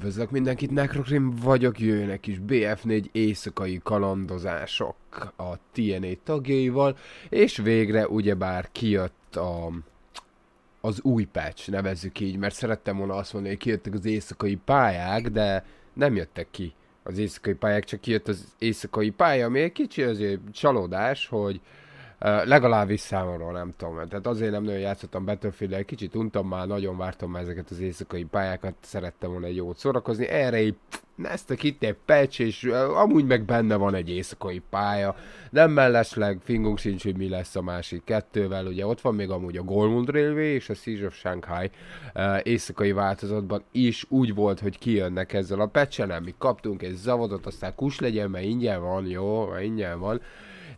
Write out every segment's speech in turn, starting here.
Üdvözlök mindenkit, Necrokrim vagyok, jöjjönek is BF4 éjszakai kalandozások a TNA tagjaival, és végre ugyebár kijött a, az új patch, nevezzük így, mert szerettem volna azt mondani, hogy kijöttek az éjszakai pályák, de nem jöttek ki az éjszakai pályák, csak kijött az éjszakai pálya, ami egy kicsi azért csalódás, hogy legalább visszámoló, nem tudom. Tehát azért nem nagyon játszottam battlefield egy kicsit untam már, nagyon vártam már ezeket az éjszakai pályákat, szerettem volna egy jót szórakozni. Erre így neztek a egy pecs, és amúgy meg benne van egy éjszakai pálya. Nem mellesleg, fingunk sincs, hogy mi lesz a másik kettővel. Ugye ott van még amúgy a Golmund Railway és a Siege of Shanghai éjszakai változatban is úgy volt, hogy kijönnek ezzel a pecsen, mi kaptunk egy zavodot, aztán kus legyen, mert ingyen van, jó, mert ingyen van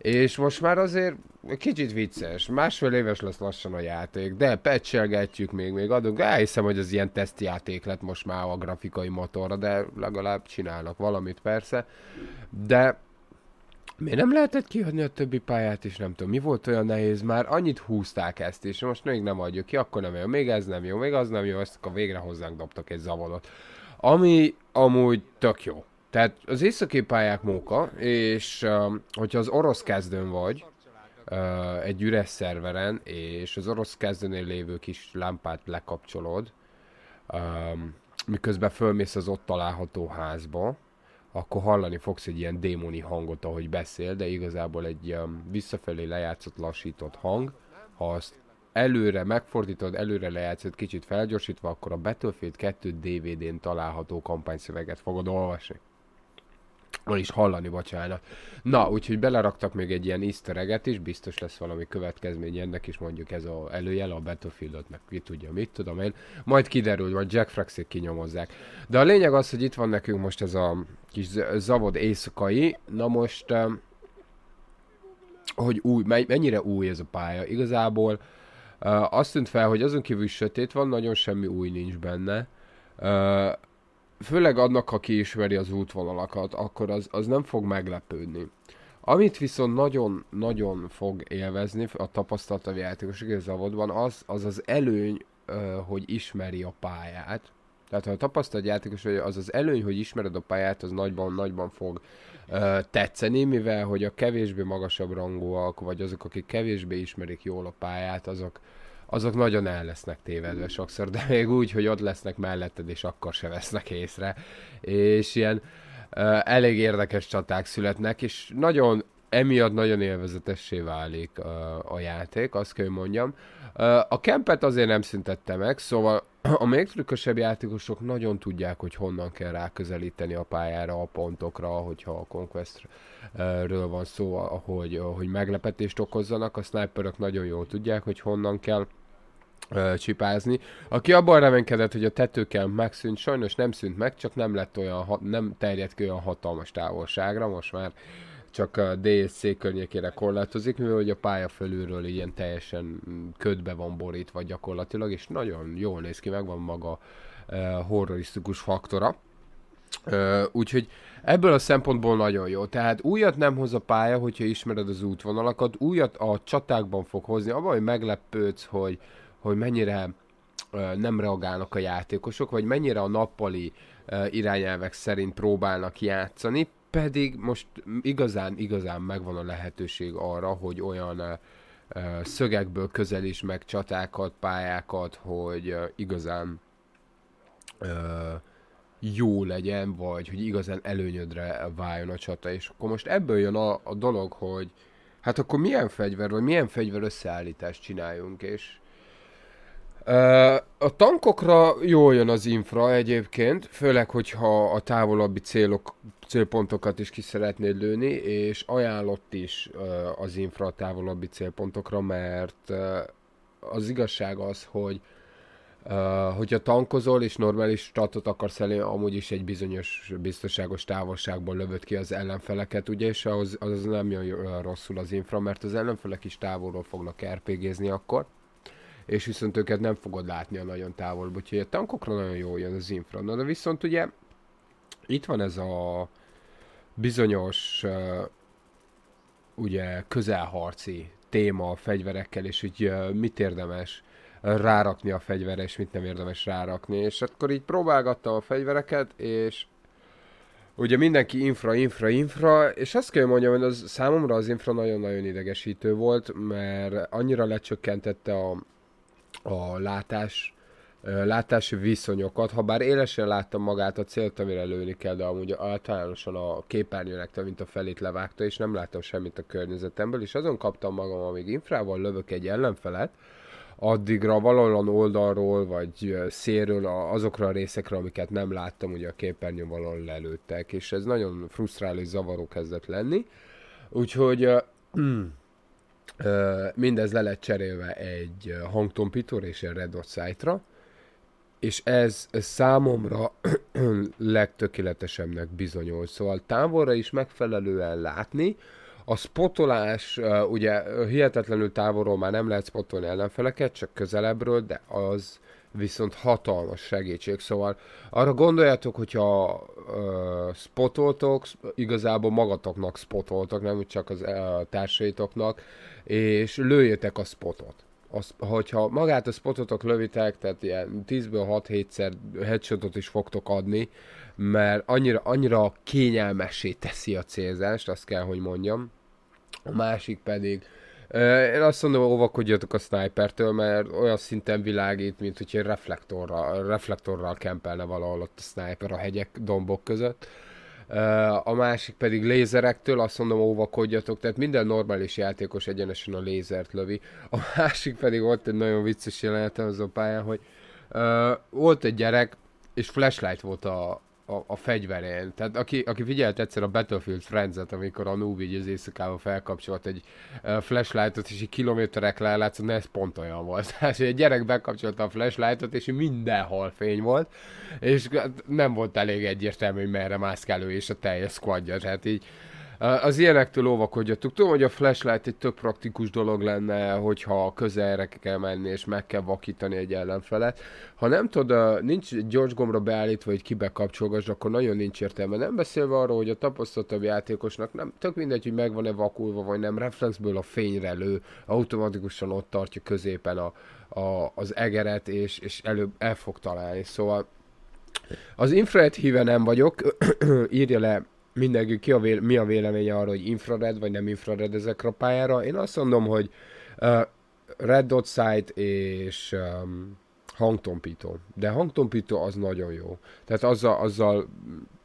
és most már azért kicsit vicces, másfél éves lesz lassan a játék, de pecselgetjük még, még adunk. Elhiszem, hogy az ilyen tesztjáték lett most már a grafikai motorra, de legalább csinálnak valamit persze. De Miért nem lehetett kihagyni a többi pályát is, nem tudom, mi volt olyan nehéz, már annyit húzták ezt, és most még nem adjuk ki, akkor nem jó, még ez nem jó, még az nem jó, ezt a végre hozzánk dobtak egy zavarot. Ami amúgy tök jó. Tehát az északi pályák móka, és um, hogyha az orosz kezdőn vagy, uh, egy üres szerveren, és az orosz kezdőnél lévő kis lámpát lekapcsolod, um, miközben fölmész az ott található házba, akkor hallani fogsz egy ilyen démoni hangot, ahogy beszél, de igazából egy um, visszafelé lejátszott, lassított hang. Ha azt előre megfordítod, előre lejátszott, kicsit felgyorsítva, akkor a Battlefield 2 DVD-n található kampányszöveget fogod olvasni is hallani, bocsánat. Na, úgyhogy beleraktak még egy ilyen easter is, biztos lesz valami következmény ennek is, mondjuk ez a előjel a battlefield meg ki tudja, mit tudom én. Majd kiderül, vagy Jack Fraxit kinyomozzák. De a lényeg az, hogy itt van nekünk most ez a kis zavod éjszakai. Na most, hogy új, mennyire új ez a pálya. Igazából azt tűnt fel, hogy azon kívül sötét van, nagyon semmi új nincs benne főleg annak, aki ismeri az útvonalakat, akkor az, az nem fog meglepődni. Amit viszont nagyon-nagyon fog élvezni a tapasztaltabb játékosok és zavodban, az, az az előny, hogy ismeri a pályát. Tehát ha a tapasztalt játékos vagy, az az előny, hogy ismered a pályát, az nagyban-nagyban fog tetszeni, mivel hogy a kevésbé magasabb rangúak, vagy azok, akik kevésbé ismerik jól a pályát, azok, azok nagyon el lesznek tévedve mm. sokszor, de még úgy, hogy ott lesznek melletted, és akkor se vesznek észre. És ilyen elég érdekes csaták születnek, és nagyon emiatt nagyon élvezetessé válik a játék, azt kell, hogy mondjam. a kempet azért nem szüntette meg, szóval a még trükkösebb játékosok nagyon tudják, hogy honnan kell ráközelíteni a pályára, a pontokra, hogyha a Conquestről van szó, hogy, hogy meglepetést okozzanak. A sniperök nagyon jól tudják, hogy honnan kell ö, csipázni, aki abban reménykedett, hogy a tetőkkel megszűnt, sajnos nem szűnt meg, csak nem lett olyan, nem terjedt ki olyan hatalmas távolságra, most már csak a DSC környékére korlátozik, mivel hogy a pálya fölülről ilyen teljesen ködbe van borítva gyakorlatilag, és nagyon jól néz ki, megvan maga uh, horrorisztikus faktora. Uh, úgyhogy ebből a szempontból nagyon jó. Tehát újat nem hoz a pálya, hogyha ismered az útvonalakat, újat a csatákban fog hozni, abban, hogy meglepődsz, hogy hogy mennyire nem reagálnak a játékosok, vagy mennyire a nappali irányelvek szerint próbálnak játszani, pedig most igazán, igazán megvan a lehetőség arra, hogy olyan szögekből közelíts meg csatákat, pályákat, hogy igazán jó legyen, vagy hogy igazán előnyödre váljon a csata. És akkor most ebből jön a, a dolog, hogy hát akkor milyen fegyver, vagy milyen fegyver összeállítást csináljunk, és a tankokra jól jön az infra egyébként, főleg, hogyha a távolabbi célok, célpontokat is ki szeretnéd lőni, és ajánlott is az infra a távolabbi célpontokra, mert az igazság az, hogy hogyha tankozol és normális statot akarsz elé, amúgy is egy bizonyos biztonságos távolságból lövöd ki az ellenfeleket, ugye, és az, az nem jön rosszul az infra, mert az ellenfelek is távolról fognak RPG-zni er akkor és viszont őket nem fogod látni a nagyon távolból, úgyhogy a tankokra nagyon jól jön az infra. Na de viszont ugye itt van ez a bizonyos uh, ugye közelharci téma a fegyverekkel, és hogy uh, mit érdemes rárakni a fegyvere, és mit nem érdemes rárakni. És akkor így próbálgattam a fegyvereket, és ugye mindenki infra, infra, infra, és azt kell mondjam, hogy az, számomra az infra nagyon-nagyon idegesítő volt, mert annyira lecsökkentette a a látás látási viszonyokat, ha bár élesen láttam magát a célt, amire lőni kell, de amúgy általánosan a képernyőnek több mint a felét levágta, és nem láttam semmit a környezetemből, és azon kaptam magam, amíg infrával lövök egy ellenfelet, addigra valahol oldalról, vagy széről azokra a részekre, amiket nem láttam, ugye a képernyőn valahol lelőttek, és ez nagyon frusztráló és zavaró kezdett lenni. Úgyhogy mindez le lett cserélve egy hangtompítóra és egy Red Hot és ez számomra legtökéletesebbnek bizonyul. Szóval távolra is megfelelően látni, a spotolás, ugye hihetetlenül távolról már nem lehet spotolni ellenfeleket, csak közelebbről, de az viszont hatalmas segítség. Szóval arra gondoljátok, hogyha uh, spotoltok, igazából magatoknak spotoltok, nem csak az uh, társaitoknak, és lőjétek a spotot. Az, hogyha magát a spototok lövitek, tehát ilyen 10-ből 6-7-szer headshotot is fogtok adni, mert annyira, annyira kényelmesé teszi a célzást, azt kell, hogy mondjam. A másik pedig, uh, én azt mondom, óvakodjatok a snipertől, mert olyan szinten világít, mint hogyha reflektorral, reflektorral kempelne valahol ott a sniper a hegyek, dombok között. A másik pedig lézerektől, azt mondom óvakodjatok, tehát minden normális játékos egyenesen a lézert lövi. A másik pedig volt egy nagyon vicces jelenetem a pályán, hogy volt egy gyerek, és flashlight volt a, a, a fegyverén. Tehát aki, aki figyelt egyszer a Battlefield Friends-et, amikor a noob így az éjszakában felkapcsolt egy uh, flashlightot, és így kilométerek lelátszott, na ez pont olyan volt. Tehát egy gyerek bekapcsolta a flashlightot, és mindenhol fény volt, és hát nem volt elég egyértelmű, hogy merre mászkáló és a teljes squadja. Tehát így az ilyenektől óvakodjatok. Tudom, hogy a flashlight egy több praktikus dolog lenne, hogyha közelre kell menni és meg kell vakítani egy ellenfelet. Ha nem tudod, nincs gyors gombra beállítva, hogy kibe kapcsolgass, akkor nagyon nincs értelme. Nem beszélve arról, hogy a tapasztaltabb játékosnak nem tök mindegy, hogy megvan e vakulva, vagy nem, reflexből a fényre lő, automatikusan ott tartja középen a, a, az egeret, és, és előbb el fog találni. Szóval az infrared híve nem vagyok, írja le mindenki ki a véle, mi a véleménye arról, hogy infrared vagy nem infrared ezek a pályára. Én azt mondom, hogy uh, Red Dot Sight és um, hangtompító. De hangtompító az nagyon jó. Tehát azzal, azzal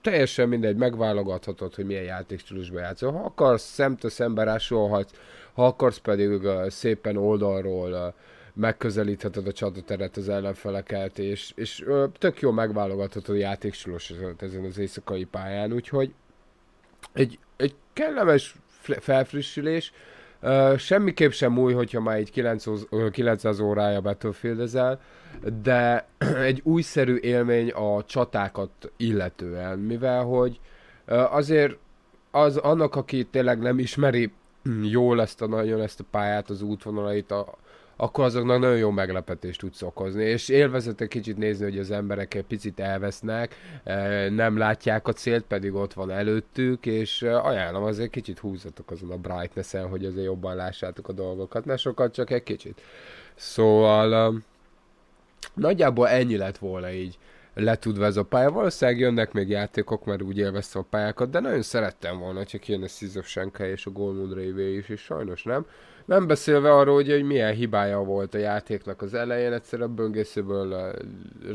teljesen mindegy, megválogathatod, hogy milyen játékstílusban játszol. Ha akarsz, szemtől szembe rásolhatsz, ha akarsz pedig uh, szépen oldalról uh, megközelítheted a csatateret az ellenfeleket, és, és ö, tök jó megválogatható játékstílus ezen az éjszakai pályán, úgyhogy egy, egy kellemes felfrissülés, Uh, semmiképp sem új, hogyha már egy 900, órája battlefield de egy újszerű élmény a csatákat illetően, mivel hogy uh, azért az annak, aki tényleg nem ismeri mm, jól ezt a nagyon ezt a pályát, az útvonalait, a, akkor azoknak nagyon jó meglepetést tudsz okozni. És élvezete kicsit nézni, hogy az emberek egy picit elvesznek, e, nem látják a célt, pedig ott van előttük, és e, ajánlom azért kicsit húzatok azon a brightness-en, hogy azért jobban lássátok a dolgokat, mert sokat csak egy kicsit. Szóval e, nagyjából ennyi lett volna így letudva ez a pálya. Valószínűleg jönnek még játékok, mert úgy élveztem a pályákat, de nagyon szerettem volna, csak jön a Szizofsenka és a Golmund Révé is, és sajnos nem. Nem beszélve arról, hogy, hogy milyen hibája volt a játéknak az elején, egyszerűen a böngészőből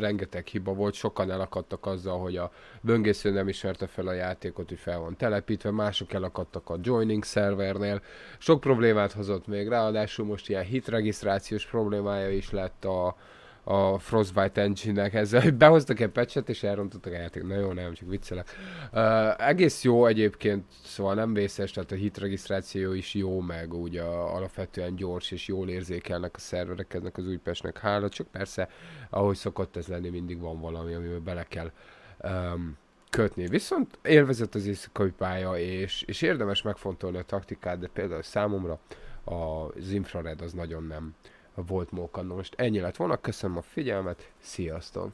rengeteg hiba volt, sokan elakadtak azzal, hogy a böngésző nem ismerte fel a játékot, hogy fel van telepítve, mások elakadtak a joining szervernél, sok problémát hozott még, ráadásul most ilyen hitregisztrációs problémája is lett a, a Frostbite Engine-nek ezzel, hogy behoztak egy patchet, és elrontottak a játék. Na jó, nem, csak viccelek. Uh, egész jó egyébként, szóval nem vészes, tehát a hitregisztráció is jó, meg úgy a, alapvetően gyors és jól érzékelnek a szerverek, ennek az Újpestnek hála, csak persze, ahogy szokott ez lenni, mindig van valami, amiben bele kell um, kötni. Viszont élvezett az éjszakai pálya, és, és érdemes megfontolni a taktikát, de például számomra az infrared az nagyon nem uh, volt Mókannon. Most ennyi lett volna, köszönöm a figyelmet, sziasztok!